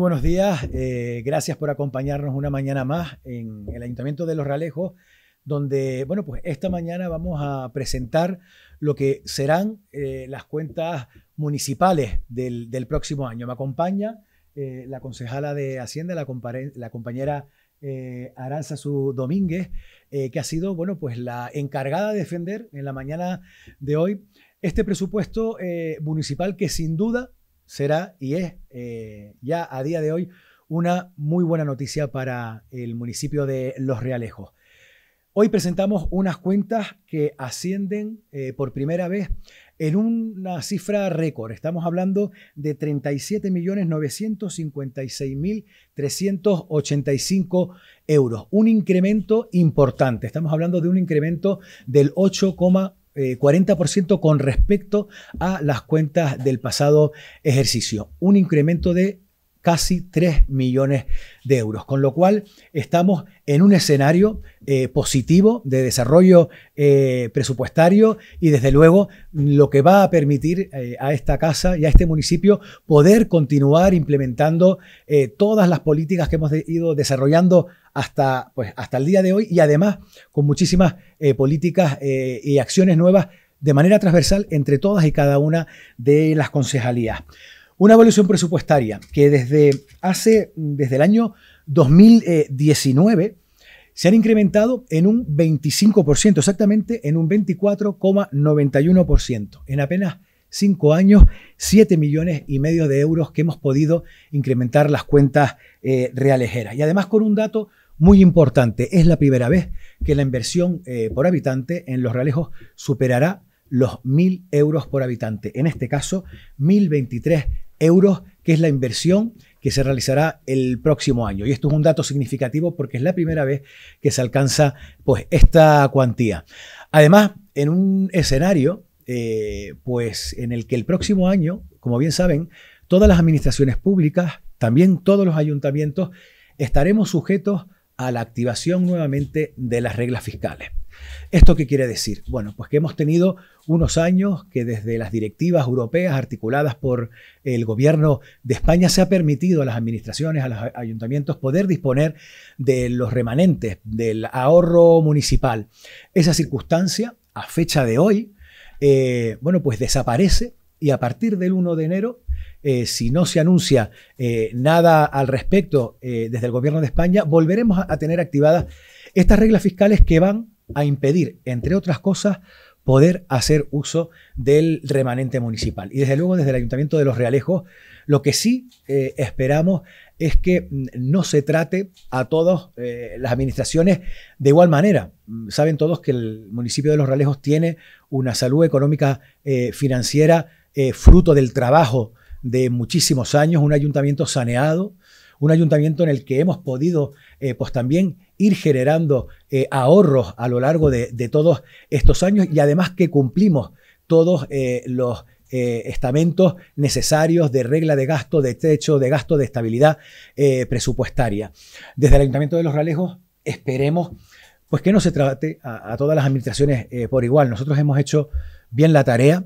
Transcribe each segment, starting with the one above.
buenos días. Eh, gracias por acompañarnos una mañana más en el Ayuntamiento de Los Ralejos, donde, bueno, pues esta mañana vamos a presentar lo que serán eh, las cuentas municipales del, próximo año. Me acompaña eh, la concejala de Hacienda, la, compañera Aranza Aranzazu Domínguez, que ha sido bueno, pues la encargada de defender en la mañana de hoy este presupuesto municipal que sin duda será y es eh, ya a día de hoy una muy buena noticia para el municipio de Los Realejos. Hoy presentamos unas cuentas que ascienden eh, por primera vez en una cifra récord. Estamos hablando de 37.956.385 euros, un incremento importante. Estamos hablando de un incremento del 8,1%. 40% eh, con respecto a las cuentas del pasado ejercicio. Un incremento de casi 3 millones de euros, con lo cual estamos en un escenario eh, positivo de desarrollo eh, presupuestario y desde luego lo que va a permitir eh, a esta casa y a este municipio poder continuar implementando todas las políticas que hemos ido desarrollando hasta, pues, hasta el día de hoy y además con muchísimas políticas y acciones nuevas de manera transversal entre todas y cada una de las concejalías. Una evolución presupuestaria que desde hace, desde el año 2019 se han incrementado en un 25%, exactamente en un 24,91%. En apenas cinco años, 7 millones y medio de euros que hemos podido incrementar las cuentas reales. Eh, realejeras. Y además con un dato muy importante, es la primera vez que la inversión eh, por habitante en los realejos superará los 1.000 euros por habitante. En este caso, 1.023 euros, que es la inversión que se realizará el próximo año. Y esto es un dato significativo porque es la primera vez que se alcanza pues, esta cuantía. Además, en un escenario eh, pues, en el que el próximo año, como bien saben, todas las administraciones públicas, también todos los ayuntamientos, estaremos sujetos a a la activación nuevamente de las reglas fiscales. ¿Esto qué quiere decir? Bueno, pues que hemos tenido unos años que desde las directivas europeas articuladas por el gobierno de España se ha permitido a las administraciones, a los ayuntamientos poder disponer de los remanentes del ahorro municipal. Esa circunstancia, a fecha de hoy, eh, bueno, pues desaparece y a partir del 1 de enero eh, si no se anuncia eh, nada al respecto eh, desde el gobierno de España, volveremos a, tener activadas estas reglas fiscales que van a impedir, entre otras cosas, poder hacer uso del remanente municipal. Y desde luego desde el Ayuntamiento de Los Realejos, lo que sí esperamos es que mm, no se trate a todas las administraciones de igual manera. Mm, saben todos que el municipio de Los Realejos tiene una salud económica financiera fruto del trabajo de muchísimos años, un ayuntamiento saneado, un ayuntamiento en el que hemos podido eh, pues también ir generando eh, ahorros a lo largo de, todos estos años y además que cumplimos todos eh, los estamentos necesarios de regla de gasto, de techo, de gasto, de estabilidad presupuestaria. Desde el Ayuntamiento de Los Ralejos esperemos pues que no se trate a todas las administraciones por igual. Nosotros hemos hecho bien la tarea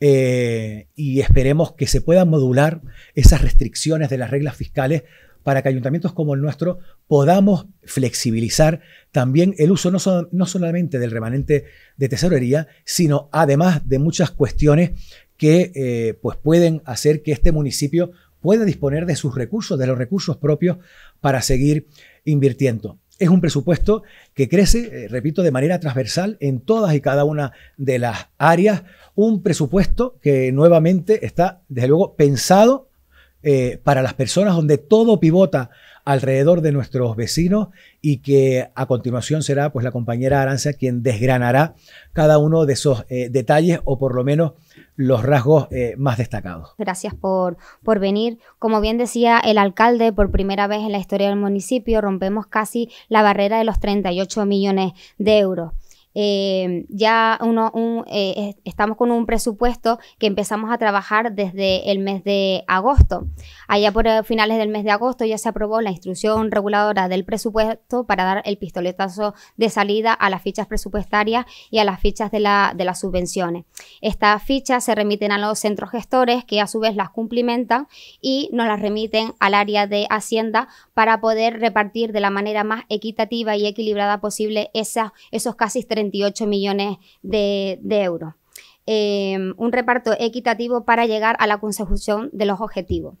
eh, y esperemos que se puedan modular esas restricciones de las reglas fiscales para que ayuntamientos como el nuestro podamos flexibilizar también el uso no, solamente del remanente de tesorería, sino además de muchas cuestiones que eh, pues pueden hacer que este municipio pueda disponer de sus recursos, de los recursos propios para seguir invirtiendo es un presupuesto que crece, eh, repito, de manera transversal en todas y cada una de las áreas. Un presupuesto que nuevamente está, desde luego, pensado eh, para las personas, donde todo pivota alrededor de nuestros vecinos y que a continuación será pues la compañera Arancia quien desgranará cada uno de esos eh, detalles o por lo menos los rasgos eh, más destacados. Gracias por, por venir. Como bien decía el alcalde, por primera vez en la historia del municipio rompemos casi la barrera de los 38 millones de euros. Eh, ya uno, eh, estamos con un presupuesto que empezamos a trabajar desde el mes de agosto. Allá por eh, finales del mes de agosto ya se aprobó la instrucción reguladora del presupuesto para dar el pistoletazo de salida a las fichas presupuestarias y a las fichas de, de las subvenciones. Estas fichas se remiten a los centros gestores que a su vez las cumplimentan y nos las remiten al área de Hacienda para poder repartir de la manera más equitativa y equilibrada posible esos casi 30 28 millones de, euros. Em, un reparto equitativo para llegar a la consecución de los objetivos.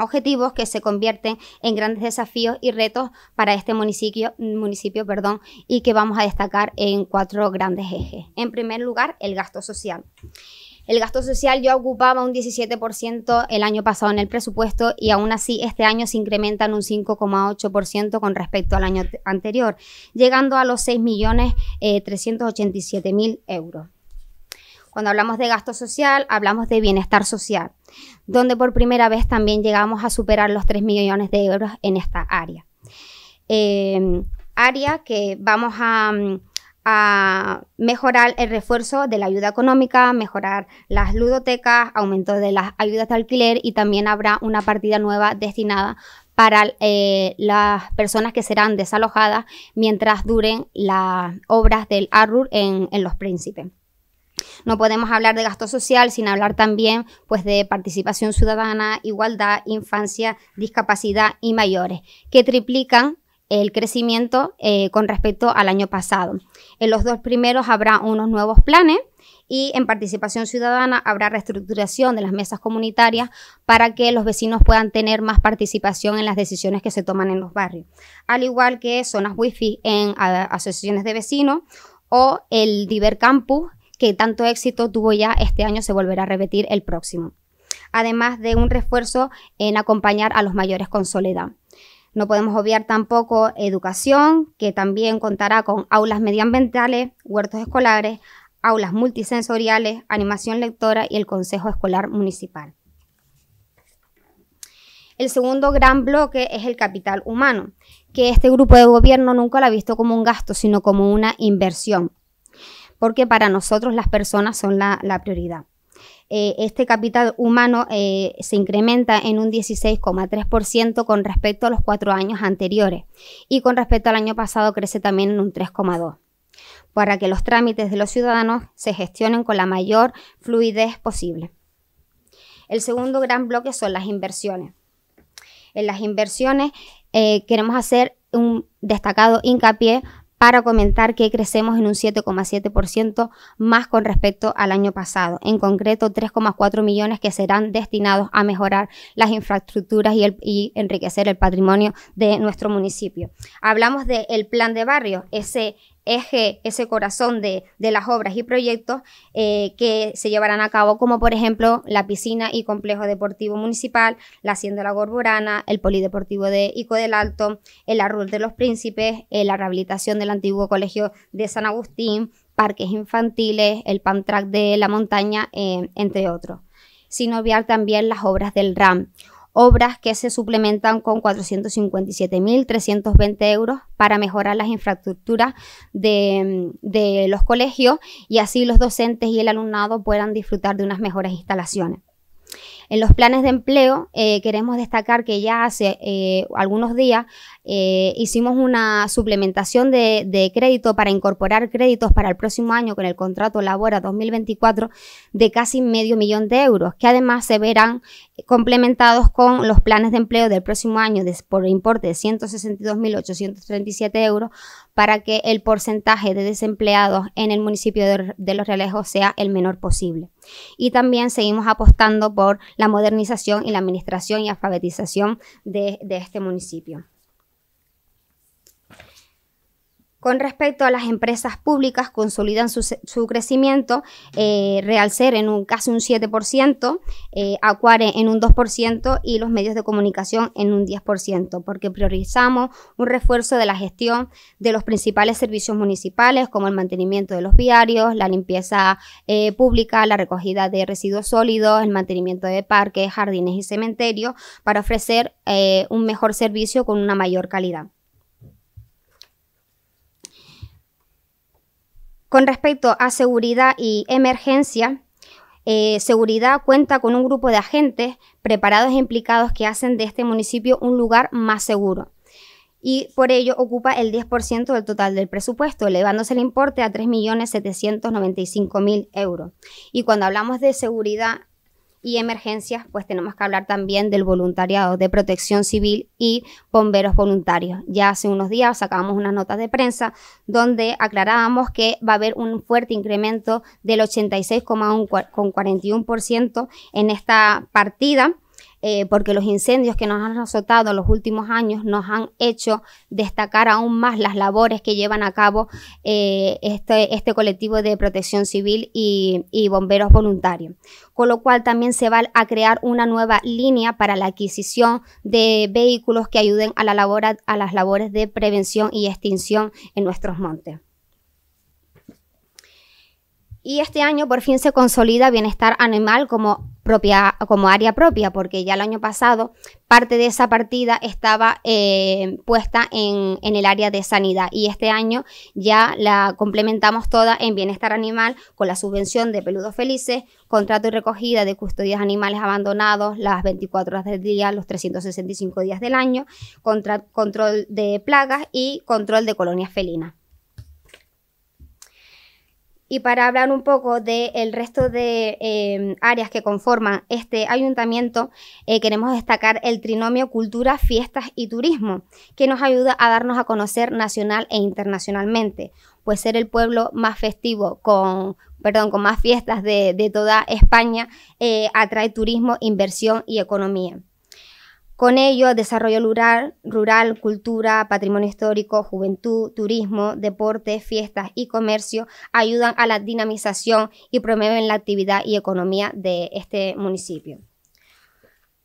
Objetivos que se convierten en grandes desafíos y retos para este municipio, municipio perdón, y que vamos a destacar en cuatro grandes ejes. En primer lugar, el gasto social. El gasto social ya ocupaba un 17% el año pasado en el presupuesto y aún así este año se incrementa en un 5,8% con respecto al año anterior, llegando a los 6.387.000 eh, euros. Cuando hablamos de gasto social, hablamos de bienestar social, donde por primera vez también llegamos a superar los 3 millones de euros en esta área. Eh, área que vamos a mm, a mejorar el refuerzo de la ayuda económica, mejorar las ludotecas, aumento de las ayudas de alquiler y también habrá una partida nueva destinada para eh, las personas que serán desalojadas mientras duren las obras del Arrur en, en Los Príncipes. No podemos hablar de gasto social sin hablar también pues, de participación ciudadana, igualdad, infancia, discapacidad y mayores, que triplican el crecimiento eh, con respecto al año pasado. En los dos primeros habrá unos nuevos planes y en participación ciudadana habrá reestructuración de las mesas comunitarias para que los vecinos puedan tener más participación en las decisiones que se toman en los barrios, al igual que zonas wifi en asociaciones de vecinos o el Diver Campus que tanto éxito tuvo ya este año se volverá a repetir el próximo además de un refuerzo en acompañar a los mayores con soledad. No podemos obviar tampoco educación, que también contará con aulas medioambientales, huertos escolares, aulas multisensoriales, animación lectora y el Consejo Escolar Municipal. El segundo gran bloque es el capital humano, que este grupo de gobierno nunca lo ha visto como un gasto, sino como una inversión, porque para nosotros las personas son la, la prioridad. Eh, este capital humano eh, se incrementa en un 16,3% con respecto a los cuatro años anteriores y con respecto al año pasado crece también en un 3,2% para que los trámites de los ciudadanos se gestionen con la mayor fluidez posible. El segundo gran bloque son las inversiones. En las inversiones eh, queremos hacer un destacado hincapié para comentar que crecemos en un 7,7% más con respecto al año pasado. En concreto, 3,4 millones que serán destinados a mejorar las infraestructuras y, enriquecer el patrimonio de nuestro municipio. Hablamos del plan de barrio, ese eje, ese corazón de, las obras y proyectos eh, que se llevarán a cabo, como por ejemplo la piscina y complejo deportivo municipal, la Hacienda La Gorborana, el polideportivo de Ico del Alto, el Arrul de los Príncipes, eh, la rehabilitación del antiguo colegio de San Agustín, parques infantiles, el Pantrack de la montaña, eh, entre otros. Sin obviar también las obras del RAM obras que se suplementan con 457.320 euros para mejorar las infraestructuras de, de los colegios y así los docentes y el alumnado puedan disfrutar de unas mejores instalaciones. En los planes de empleo eh, queremos destacar que ya hace eh, algunos días eh, hicimos una suplementación de, crédito para incorporar créditos para el próximo año con el contrato Labora 2024 de casi medio millón de euros, que además se verán complementados con los planes de empleo del próximo año por por importe de 162.837 euros para que el porcentaje de desempleados en el municipio de, Los Realejos sea el menor posible. Y también seguimos apostando por la modernización y la administración y alfabetización de este municipio. Con respecto a las empresas públicas, consolidan su, crecimiento, eh, Realcer en un, casi un 7%, eh, Acuare en un 2% y los medios de comunicación en un 10%, porque priorizamos un refuerzo de la gestión de los principales servicios municipales, como el mantenimiento de los viarios, la limpieza eh, pública, la recogida de residuos sólidos, el mantenimiento de parques, jardines y cementerios, para ofrecer un mejor servicio con una mayor calidad. Con respecto a seguridad y emergencia, eh, seguridad cuenta con un grupo de agentes preparados e implicados que hacen de este municipio un lugar más seguro. Y por ello ocupa el 10% del total del presupuesto, elevándose el importe a 3.795.000 euros. Y cuando hablamos de seguridad y emergencias, pues tenemos que hablar también del voluntariado de protección civil y bomberos voluntarios. Ya hace unos días sacamos unas notas de prensa donde aclarábamos que va a haber un fuerte incremento del 86,41% en esta partida eh, porque los incendios que nos han azotado los últimos años nos han hecho destacar aún más las labores que llevan a cabo eh, este, este, colectivo de protección civil y, bomberos voluntarios. Con lo cual también se va a crear una nueva línea para la adquisición de vehículos que ayuden a, la a las labores de prevención y extinción en nuestros montes. Y este año por fin se consolida Bienestar Animal como como área propia, porque ya el año pasado parte de esa partida estaba eh, puesta en, el área de sanidad y este año ya la complementamos toda en bienestar animal con la subvención de peludos felices, contrato y recogida de custodias animales abandonados las 24 horas del día, los 365 días del año, control de plagas y control de colonias felinas. Y para hablar un poco del resto de em, áreas que conforman este ayuntamiento, eh, queremos destacar el trinomio cultura, fiestas y turismo, que nos ayuda a darnos a conocer nacional e internacionalmente, pues ser el pueblo más festivo con perdón, con más fiestas de, de toda España, eh, atrae turismo, inversión y economía. Con ello, desarrollo rural, rural, cultura, patrimonio histórico, juventud, turismo, deporte, fiestas y comercio ayudan a la dinamización y promueven la actividad y economía de este municipio.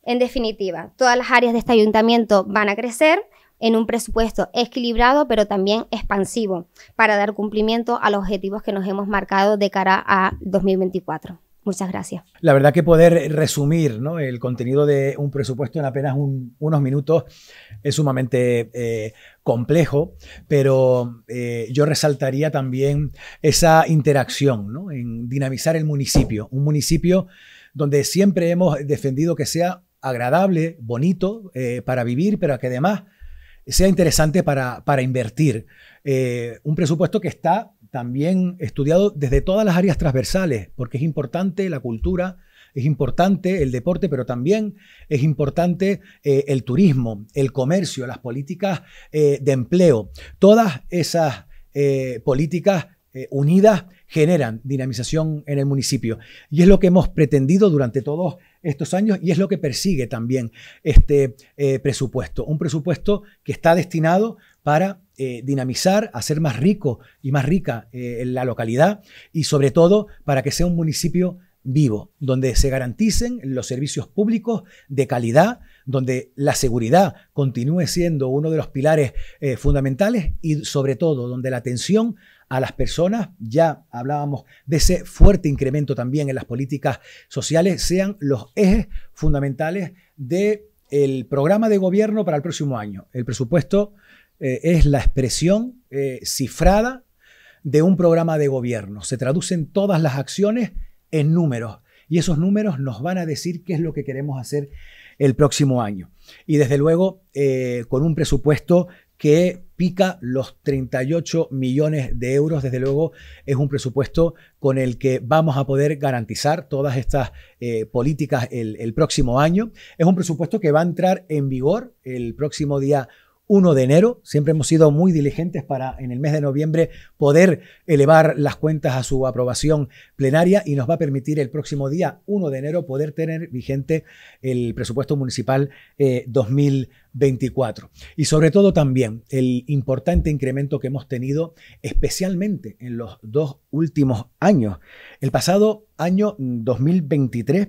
En definitiva, todas las áreas de este ayuntamiento van a crecer en un presupuesto equilibrado pero también expansivo para dar cumplimiento a los objetivos que nos hemos marcado de cara a 2024. Muchas gracias. La verdad que poder resumir el contenido de un presupuesto en apenas unos minutos es sumamente eh, complejo, pero eh, yo resaltaría también esa interacción en dinamizar el municipio, un municipio donde siempre hemos defendido que sea agradable, bonito eh, para vivir, pero que además sea interesante para, para invertir. un presupuesto que está también estudiado desde todas las áreas transversales, porque es importante la cultura, es importante el deporte, pero también es importante eh, el turismo, el comercio, las políticas eh, de empleo. Todas esas eh, políticas unidas generan dinamización en el municipio. Y es lo que hemos pretendido durante todos estos años y es lo que persigue también este presupuesto. Un presupuesto que está destinado para eh, dinamizar, hacer más rico y más rica eh, la localidad y sobre todo para que sea un municipio vivo, donde se garanticen los servicios públicos de calidad, donde la seguridad continúe siendo uno de los pilares eh, fundamentales y sobre todo donde la atención a las personas, ya hablábamos de ese fuerte incremento también en las políticas sociales, sean los ejes fundamentales del programa de gobierno para el próximo año, el presupuesto eh, es la expresión eh, cifrada de un programa de gobierno. Se traducen todas las acciones en números y esos números nos van a decir qué es lo que queremos hacer el próximo año. Y desde luego, eh, con un presupuesto que pica los 38 millones de euros, desde luego es un presupuesto con el que vamos a poder garantizar todas estas políticas el, el próximo año. Es un presupuesto que va a entrar en vigor el próximo día 1 de enero. Siempre hemos sido muy diligentes para en el mes de noviembre poder elevar las cuentas a su aprobación plenaria y nos va a permitir el próximo día 1 de enero poder tener vigente el presupuesto municipal 2024. Eh, y sobre todo también el importante incremento que hemos tenido, especialmente en los dos últimos años. El pasado año 2023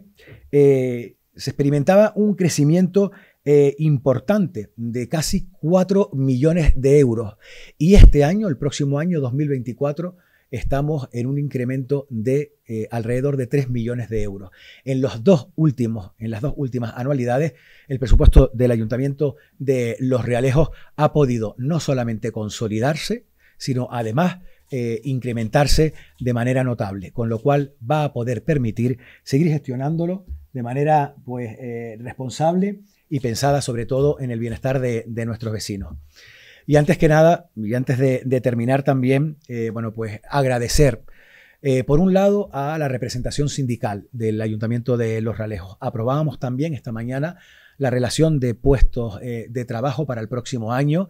eh, se experimentaba un crecimiento eh, importante de casi 4 millones de euros. Y este año, el próximo año 2024, estamos en un incremento de eh, alrededor de 3 millones de euros. En, los dos últimos, en las dos últimas anualidades, el presupuesto del Ayuntamiento de Los Realejos ha podido no solamente consolidarse, sino además eh, incrementarse de manera notable, con lo cual va a poder permitir seguir gestionándolo de manera pues, responsable y pensada sobre todo en el bienestar de, nuestros vecinos. Y antes que nada, y antes de, terminar también, eh, bueno, pues agradecer, eh, por un lado, a la representación sindical del Ayuntamiento de Los Ralejos. Aprobábamos también esta mañana la relación de puestos eh, de trabajo para el próximo año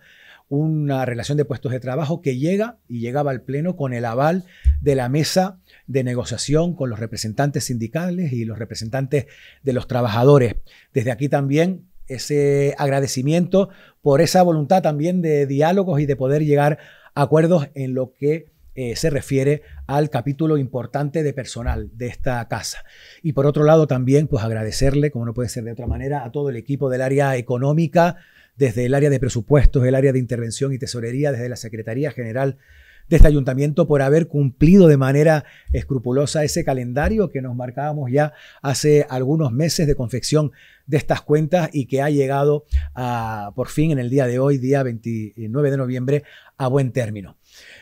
una relación de puestos de trabajo que llega y llegaba al Pleno con el aval de la mesa de negociación con los representantes sindicales y los representantes de los trabajadores. Desde aquí también ese agradecimiento por esa voluntad también de diálogos y de poder llegar a acuerdos en lo que eh, se refiere al capítulo importante de personal de esta casa. Y por otro lado también pues agradecerle, como no puede ser de otra manera, a todo el equipo del área económica, desde el área de presupuestos, el área de intervención y tesorería, desde la Secretaría General de este ayuntamiento por haber cumplido de manera escrupulosa ese calendario que nos marcábamos ya hace algunos meses de confección de estas cuentas y que ha llegado a, por fin en el día de hoy, día 29 de noviembre, a buen término.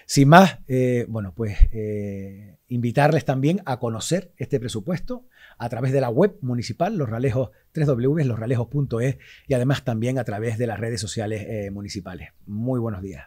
Sin más, eh, bueno, pues eh, invitarles también a conocer este presupuesto, a través de la web municipal, los ralejos, www.losralejos.es y además también a través de las redes sociales eh, municipales. Muy buenos días.